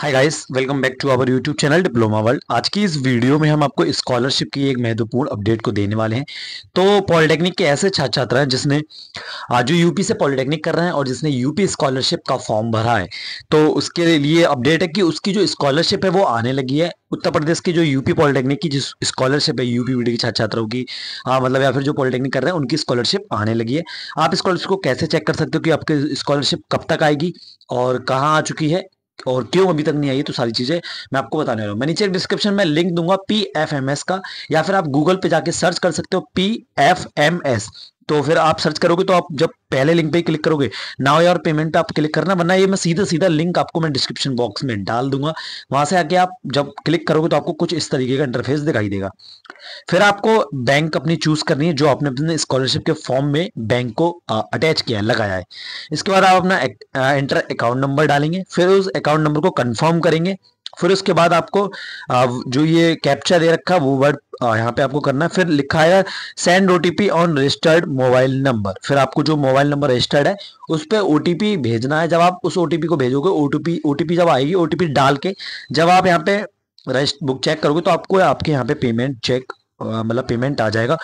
hi guys welcome back to our YouTube channel diploma world आज की इस video में हम आपको स्कॉलरशिप की एक महत्वपूर्ण अपडेट को देने वाले हैं तो पॉलिटेक्निक के ऐसे छात्र छात्रा हैं जिसने आज यूपी से पॉलिटेक्निक कर रहे हैं और जिसने यूपी स्कॉलरशिप का फॉर्म भरा है तो उसके लिए अपडेट है कि उसकी जो स्कॉलरशिप है वो आने लगी है उत्तर प्रदेश की जो यूपी पॉलिटेक्निक की जिस स्कॉलरशिप है यूपी वीडी के छात्र छात्राओं की हाँ मतलब या फिर जो पॉलिटेक्निक कर रहे हैं उनकी स्कॉलरशिप आने लगी है आप स्कॉलरशिप को कैसे चेक कर सकते हो कि आपकी स्कॉलरशिप कब तक आएगी और कहाँ आ चुकी है और क्यों अभी तक नहीं आई है तो सारी चीज़ें मैं आपको बताने वाला हूँ मैं नीचे डिस्क्रिप्शन में लिंक दूंगा पी एफ एम एस का या फिर आप गूगल पे जाके सर्च कर सकते हो पी एफ एम एस तो फिर आप सर्च करोगे तो आप जब पहले लिंक पे क्लिक करोगे नाउ योर पेमेंट पे आप क्लिक करना वरना ये मैं सीधा सीधा लिंक आपको मैं डिस्क्रिप्शन बॉक्स में डाल दूंगा वहां से आके आप जब क्लिक करोगे तो आपको कुछ इस तरीके का इंटरफेस दिखाई देगा फिर आपको बैंक अपनी चूज करनी है जो आपने अपने स्कॉलरशिप के फॉर्म में बैंक को अटैच किया है लगाया है इसके बाद आप अपना एंटर अकाउंट नंबर डालेंगे फिर उस अकाउंट नंबर को कन्फर्म करेंगे फिर उसके बाद आपको जो ये कैप्चा दे रखा वो वर्ड यहाँ पे आपको करना है फिर लिखा है send OTP on registered mobile number फिर आपको जो मोबाइल नंबर रजिस्टर्ड है उस पर ओटीपी भेजना है जब आप उस ओटीपी को भेजोगे ओटीपी ओटीपी जब आएगी ओटीपी डाल के जब आप यहाँ पे रजिस्ट बुक चेक करोगे तो आपको आपके यहाँ पे पेमेंट चेक मतलब पेमेंट आ जाएगा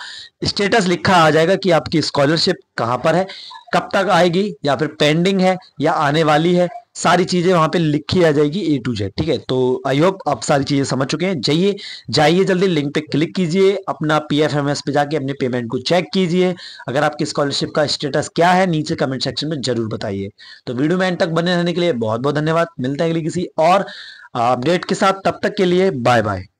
स्टेटस लिखा आ जाएगा कि आपकी स्कॉलरशिप कहाँ पर है कब तक आएगी या फिर पेंडिंग है या आने वाली है सारी चीजें वहां पे लिखी आ जाएगी ए टू जेड ठीक है तो आई होप आप सारी चीजें समझ चुके हैं जाइए जाइए जल्दी लिंक पे क्लिक कीजिए अपना पी एफ एम एस पे जाके अपने पेमेंट को चेक कीजिए अगर आपकी स्कॉलरशिप का स्टेटस क्या है नीचे कमेंट सेक्शन में जरूर बताइए तो वीडियो में एंड तक बने रहने के लिए बहुत बहुत धन्यवाद मिलते हैं अगली किसी और अपडेट के साथ तब तक के लिए बाय बाय